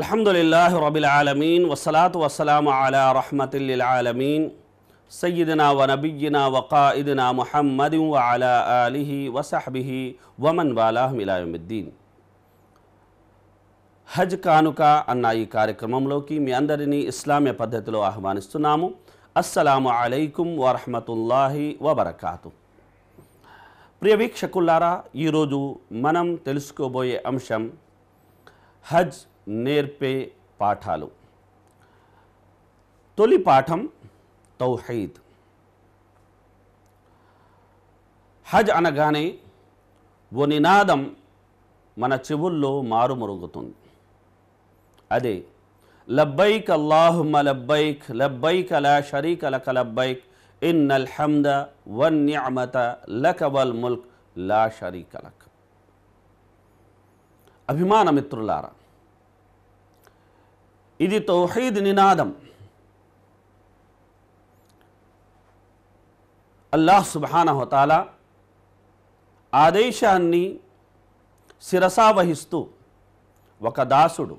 আলহামদুলিল্লাহ রবিল আলমিন ওসলাত ওসালাম আলা রহমতুল্লিল আলমিন সৈয়দনা ও নবীনা ওকাঈদনা মোহাম্মদ আলা আলিহি ওসাহবিহি ওমন মিলায়ুদ্দিন హజ్ కానుక అన్న ఈ కార్యక్రమంలోకి మీ అందరినీ ఇస్లామీయ పద్ధతిలో ఆహ్వానిస్తున్నాము అస్సలాము అలైకుం వరహమతుల్లాహి వబర్కాతు ప్రియ వీక్షకుల్లారా ఈరోజు మనం తెలుసుకోబోయే అంశం హజ్ నేర్పే పాఠాలు తొలి పాఠం తౌహీద్ హజ్ అనగానే ఓ నినాదం మన చెవుల్లో మారుమరుగుతుంది అదే లబ్బైక్ అల్లాహుమ లబ్బైక్ లబ్బైక్ అలా షరీక్ అలక లబ్బైక్ ఇన్ అల్హమ్ద వన్ న్యామత లక వల్ ముల్క్ లా షరీక్ అలక్ అభిమానమిత్రులారా ఇది తౌహీద్ నినాదం అల్లాహ్ సుబానహతాల ఆదేశాన్ని శిరసావహిస్తూ ఒక దాసుడు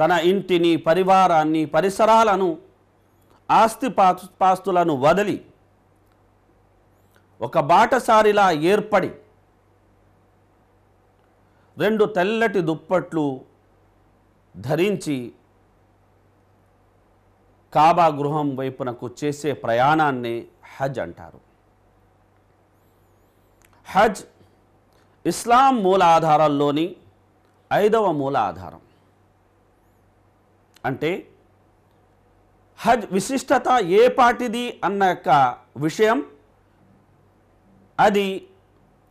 తన ఇంటిని పరివారాన్ని పరిసరాలను ఆస్తి పాస్తులను వదిలి ఒక బాటసారిలా ఏర్పడి రెండు తెల్లటి దుప్పట్లు ధరించి కాబా గృహం వైపునకు చేసే ప్రయాణాన్ని హజ్ అంటారు హజ్ ఇస్లాం మూల ఆధారాల్లోని ఐదవ మూల ఆధారం అంటే హజ్ విశిష్టత ఏ పాటిది అన్న యొక్క విషయం అది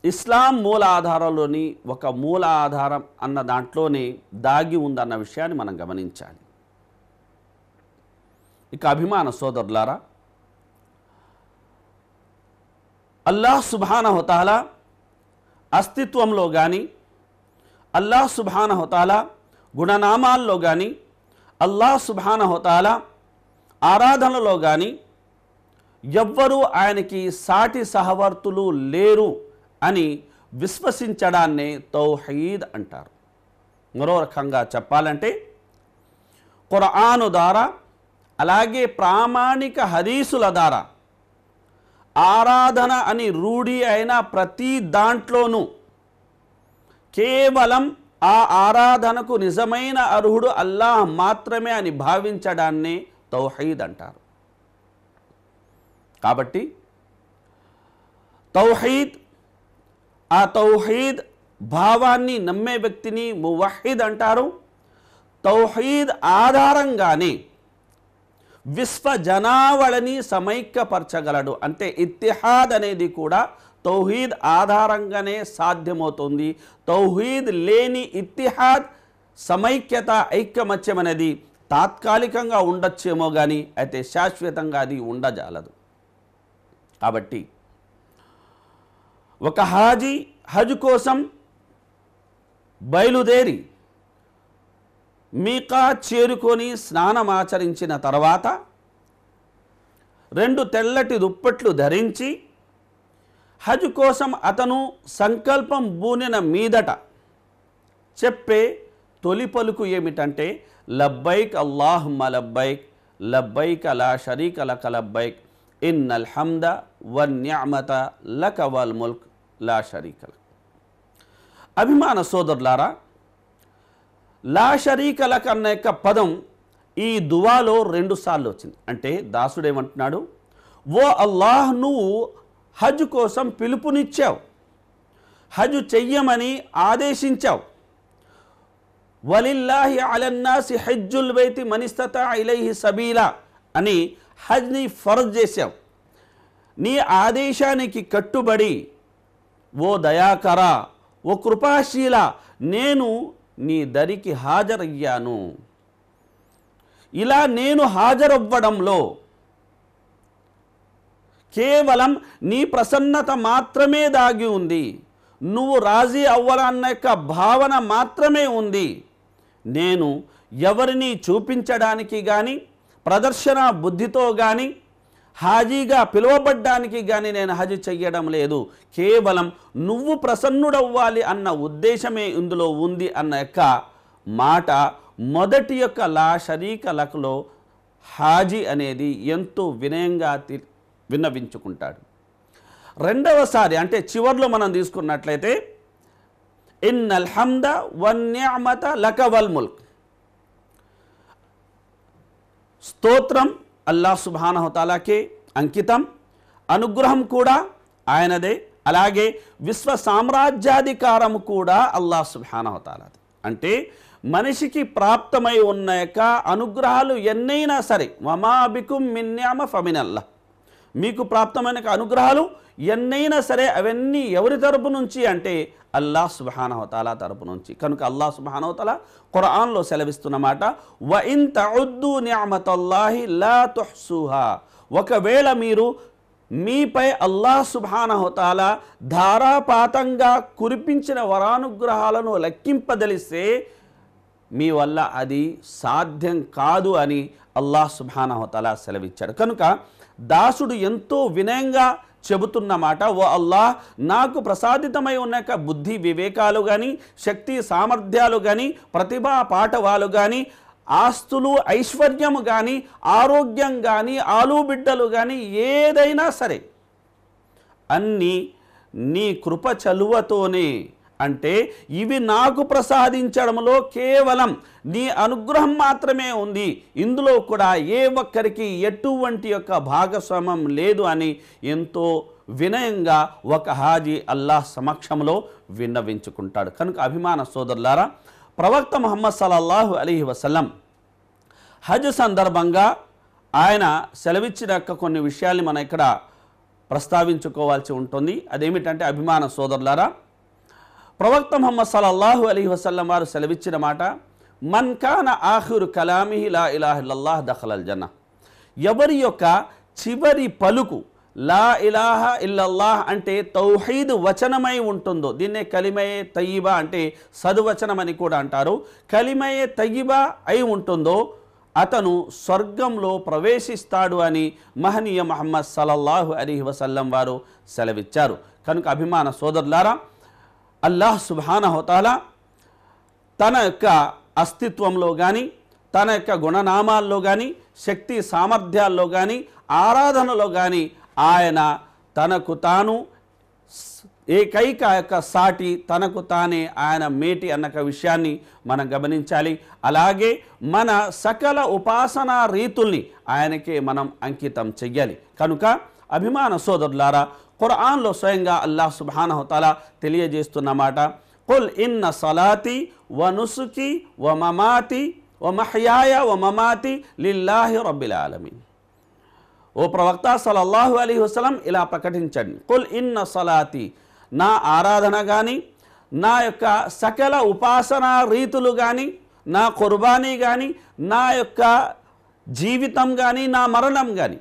ఇస్లాం మూల ఆధారంలోని ఒక మూల ఆధారం అన్న దాంట్లోనే దాగి ఉందన్న విషయాన్ని మనం గమనించాలి ఇక అభిమాన సోదరులారా అల్లాహ్ హుతాల అస్తిత్వంలో కానీ అల్లాహ్ హుతాల గుణనామాల్లో కానీ అల్లాహ్ హుతాల ఆరాధనలో కానీ ఎవ్వరూ ఆయనకి సాటి సహవర్తులు లేరు అని విశ్వసించడాన్నే తౌహీద్ అంటారు మరో రకంగా చెప్పాలంటే ఖురాను ద్వారా అలాగే ప్రామాణిక హరీసుల ద్వారా ఆరాధన అని రూఢి అయిన ప్రతి దాంట్లోనూ కేవలం ఆ ఆరాధనకు నిజమైన అర్హుడు అల్లాహ్ మాత్రమే అని భావించడాన్నే తౌహీద్ అంటారు కాబట్టి తౌహీద్ ఆ తౌహీద్ భావాన్ని నమ్మే వ్యక్తిని మువహీద్ అంటారు తౌహీద్ ఆధారంగానే విశ్వ జనావళిని సమైక్యపరచగలడు అంటే ఇతిహాద్ అనేది కూడా తౌహీద్ ఆధారంగానే సాధ్యమవుతుంది తౌహీద్ లేని ఇతిహాద్ సమైక్యత ఐక్యమత్యం అనేది తాత్కాలికంగా ఉండొచ్చేమో కానీ అయితే శాశ్వతంగా అది ఉండజాలదు కాబట్టి ఒక హాజీ హజ్ కోసం బయలుదేరి మీకా చేరుకొని స్నానమాచరించిన తర్వాత రెండు తెల్లటి దుప్పట్లు ధరించి హజ్ కోసం అతను సంకల్పం బూనిన మీదట చెప్పే తొలి పలుకు ఏమిటంటే లబ్బైక్ అల్లాహుమ్మ లబ్బైక్ లబ్బైక్ అలా షరీక్ అలక లబ్బైక్ ఇన్ హమ్ద వన్యామత లక వల్ ముల్క్ లా షరీకల అభిమాన సోదరులారా లా కన్న అన్న యొక్క పదం ఈ దువాలో రెండుసార్లు వచ్చింది అంటే దాసుడేమంటున్నాడు ఓ అల్లాహ్ నువ్వు హజ్ కోసం పిలుపునిచ్చావు హజ్ చెయ్యమని ఆదేశించావు వలిల్లాహి అలన్నాసి హజ్జుల్ బైతి మనిస్తత ఇలైహి సబీలా అని హజ్ని ఫరజ్ చేశావు నీ ఆదేశానికి కట్టుబడి ఓ దయాకర ఓ కృపాశీల నేను నీ దరికి హాజరయ్యాను ఇలా నేను హాజరవ్వడంలో కేవలం నీ ప్రసన్నత మాత్రమే దాగి ఉంది నువ్వు రాజీ అవ్వాలన్న యొక్క భావన మాత్రమే ఉంది నేను ఎవరిని చూపించడానికి కానీ ప్రదర్శన బుద్ధితో కానీ హాజీగా పిలువబడ్డానికి కానీ నేను హజ్ చెయ్యడం లేదు కేవలం నువ్వు ప్రసన్నుడవ్వాలి అన్న ఉద్దేశమే ఇందులో ఉంది అన్న యొక్క మాట మొదటి యొక్క లా షరీక హాజీ అనేది ఎంతో వినయంగా విన్నవించుకుంటాడు రెండవసారి అంటే చివర్లో మనం తీసుకున్నట్లయితే ఇన్ అల్హమ్ద వన్యామత లకవల్ ముల్క్ స్తోత్రం అల్లా సుబానహతాలాకే అంకితం అనుగ్రహం కూడా ఆయనదే అలాగే విశ్వ సామ్రాజ్యాధికారం కూడా అల్లా సుబానహతాలాది అంటే మనిషికి ప్రాప్తమై ఉన్న యొక్క అనుగ్రహాలు ఎన్నైనా సరే మమాబికుం మిన్యామ ఫమినల్లా మీకు ప్రాప్తమైన అనుగ్రహాలు ఎన్నైనా సరే అవన్నీ ఎవరి తరపు నుంచి అంటే అల్లా సుబహానవతాలా తరపు నుంచి కనుక అల్లా సుబహానవతాల ఖురాన్లో సెలవిస్తున్నమాట వ ఇంత తద్దు న్యామతల్లాహి లా తుహ్సుహా ఒకవేళ మీరు మీపై అల్లా సుభానహుతాల ధారాపాతంగా కురిపించిన వరానుగ్రహాలను లెక్కింపదలిస్తే మీ వల్ల అది సాధ్యం కాదు అని అల్లా సుభానహుతాల సెలవిచ్చాడు కనుక దాసుడు ఎంతో వినయంగా చెబుతున్నమాట ఓ అల్లాహ్ నాకు ప్రసాదితమై ఉన్న బుద్ధి వివేకాలు కానీ శక్తి సామర్థ్యాలు కానీ ప్రతిభా పాఠవాలు కానీ ఆస్తులు ఐశ్వర్యము కానీ ఆరోగ్యం కానీ ఆలుబిడ్డలు కానీ ఏదైనా సరే అన్నీ నీ కృప చలువతోనే అంటే ఇవి నాకు ప్రసాదించడంలో కేవలం నీ అనుగ్రహం మాత్రమే ఉంది ఇందులో కూడా ఏ ఒక్కరికి ఎటువంటి యొక్క భాగస్వామ్యం లేదు అని ఎంతో వినయంగా ఒక హాజీ అల్లాహ్ సమక్షంలో విన్నవించుకుంటాడు కనుక అభిమాన సోదరులారా ప్రవక్త మహమ్మద్ సలల్లాహు అలీ వసలం హజ్ సందర్భంగా ఆయన సెలవిచ్చిన యొక్క కొన్ని విషయాల్ని మనం ఇక్కడ ప్రస్తావించుకోవాల్సి ఉంటుంది అదేమిటంటే అభిమాన సోదరులారా ప్రవక్త మొహమ్మద్ సలల్లాహు అలీ వసల్లం వారు సెలవిచ్చిన మాట మన్ కాన ఆఖిరు కలామిహి లా ఇలాహిల్లాహ్ దఖలల్ జన్న ఎవరి యొక్క చివరి పలుకు లా ఇలాహ ఇల్లల్లాహ్ అంటే తౌహీద్ వచనమై ఉంటుందో దీన్నే కలిమయే తయ్యబా అంటే సదువచనం అని కూడా అంటారు కలిమయే తయ్యబా అయి ఉంటుందో అతను స్వర్గంలో ప్రవేశిస్తాడు అని మహనీయ మహమ్మద్ సలల్లాహు అలీ వసల్లం వారు సెలవిచ్చారు కనుక అభిమాన సోదరులారా అల్లాహ్ సుభాన హోతాలా తన యొక్క అస్తిత్వంలో కానీ తన యొక్క గుణనామాల్లో కానీ శక్తి సామర్థ్యాల్లో కానీ ఆరాధనలో కానీ ఆయన తనకు తాను ఏకైక యొక్క సాటి తనకు తానే ఆయన మేటి అన్న విషయాన్ని మనం గమనించాలి అలాగే మన సకల ఉపాసనా రీతుల్ని ఆయనకే మనం అంకితం చెయ్యాలి కనుక అభిమాన సోదరులారా ఖురాన్లో స్వయంగా అల్లాహ్ సుబానహతాల తెలియజేస్తున్నమాట కుల్ ఇన్న సలాతి వనుసుకి వమమాతి వ మమాతి లిల్లాహి రబ్బిల్ ఆలమీన్ ఓ ప్రవక్త సలల్లాహు అలీ వసలం ఇలా ప్రకటించండి కుల్ ఇన్న సలాతి నా ఆరాధన కానీ నా యొక్క సకల ఉపాసనా రీతులు కానీ నా కుర్బానీ కానీ నా యొక్క జీవితం కానీ నా మరణం కానీ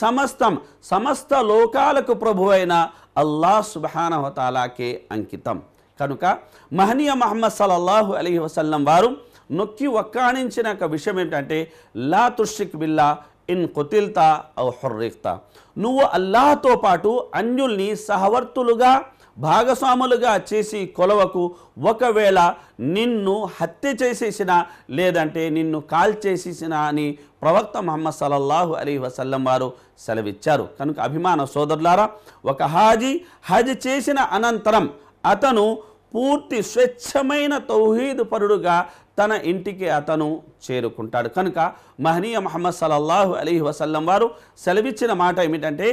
సమస్తం సమస్త లోకాలకు ప్రభు అయిన అల్లా సుబానహతాలాకే అంకితం కనుక మహనీయ మహమ్మద్ సలల్లాహు అలీ వసల్లం వారు నొక్కి ఒక్కాణించిన ఒక విషయం ఏమిటంటే లా తుషిక్ బిల్లా ఇన్ కొతిల్తా ఔ హుర్రిక్తా నువ్వు అల్లాహతో పాటు అన్యుల్ని సహవర్తులుగా భాగస్వాములుగా చేసి కొలవకు ఒకవేళ నిన్ను హత్య చేసేసిన లేదంటే నిన్ను కాల్ చేసేసిన అని ప్రవక్త మహమ్మద్ సలల్లాహు అలీ వసల్లం వారు సెలవిచ్చారు కనుక అభిమాన సోదరులారా ఒక హాజీ హజ్ చేసిన అనంతరం అతను పూర్తి స్వచ్ఛమైన తౌహీదు పరుడుగా తన ఇంటికి అతను చేరుకుంటాడు కనుక మహనీయ మహమ్మద్ సలల్లాహు అలీ వసల్లం వారు సెలవిచ్చిన మాట ఏమిటంటే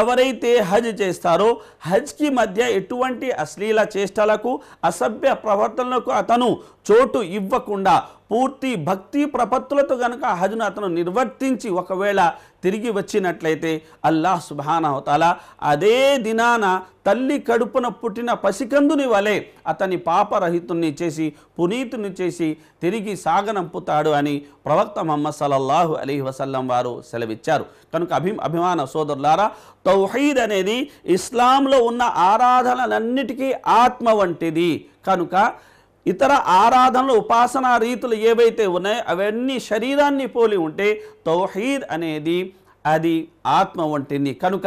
ఎవరైతే హజ్ చేస్తారో హజ్కి మధ్య ఎటువంటి అశ్లీల చేష్టలకు అసభ్య ప్రవర్తనలకు అతను చోటు ఇవ్వకుండా పూర్తి భక్తి ప్రపత్తులతో గనక హజ్ను అతను నిర్వర్తించి ఒకవేళ తిరిగి వచ్చినట్లయితే అల్లాహ్ సుబానవతాల అదే దినాన తల్లి కడుపున పుట్టిన పసికందుని వలె అతని పాపరహితుణ్ణి చేసి పునీతుని చేసి తిరిగి సాగనంపుతాడు అని ప్రవక్త మహమ్మద్ సలల్లాహు అలీ వసల్లం వారు సెలవిచ్చారు కనుక అభి అభిమాన సోదరులారా తౌహీద్ అనేది ఇస్లాంలో ఉన్న ఆరాధనలన్నిటికీ ఆత్మ వంటిది కనుక ఇతర ఆరాధనలు ఉపాసనా రీతులు ఏవైతే ఉన్నాయో అవన్నీ శరీరాన్ని పోలి ఉంటే తౌహీద్ అనేది అది ఆత్మ వంటిది కనుక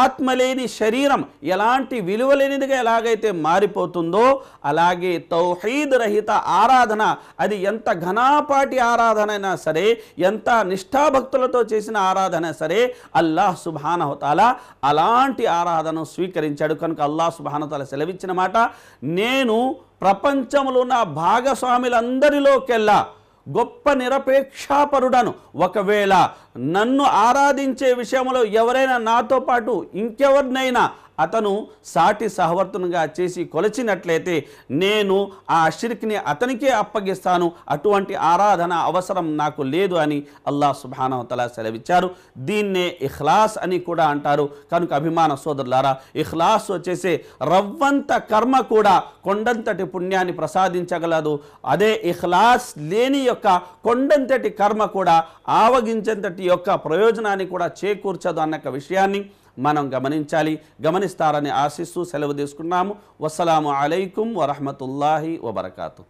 ఆత్మ లేని శరీరం ఎలాంటి విలువ లేనిదిగా ఎలాగైతే మారిపోతుందో అలాగే తౌహీద్ రహిత ఆరాధన అది ఎంత ఘనాపాటి ఆరాధన అయినా సరే ఎంత నిష్ఠాభక్తులతో చేసిన ఆరాధన సరే అల్లాహ్ సుభానహతాల అలాంటి ఆరాధన స్వీకరించాడు కనుక అల్లాహ్ సుభానహతాల సెలవిచ్చిన మాట నేను ప్రపంచంలో నా భాగస్వాములందరిలోకెల్లా గొప్ప నిరపేక్షాపరుడను ఒకవేళ నన్ను ఆరాధించే విషయంలో ఎవరైనా నాతో పాటు ఇంకెవరినైనా అతను సాటి సహవర్తనుగా చేసి కొలచినట్లయితే నేను ఆ షిర్క్ని అతనికే అప్పగిస్తాను అటువంటి ఆరాధన అవసరం నాకు లేదు అని అల్లా సుబానవతల సెలవిచ్చారు దీన్నే ఇఖ్లాస్ అని కూడా అంటారు కనుక అభిమాన సోదరులారా ఇఖ్లాస్ వచ్చేసే రవ్వంత కర్మ కూడా కొండంతటి పుణ్యాన్ని ప్రసాదించగలదు అదే ఇఖ్లాస్ లేని యొక్క కొండంతటి కర్మ కూడా ఆవగించేంతటి యొక్క ప్రయోజనాన్ని కూడా చేకూర్చదు అన్న విషయాన్ని మనం గమనించాలి గమనిస్తారని ఆశిస్తూ సెలవు తీసుకున్నాము వసలాము అలైకుం వరహమతుల్లాహి వబర్కాతూ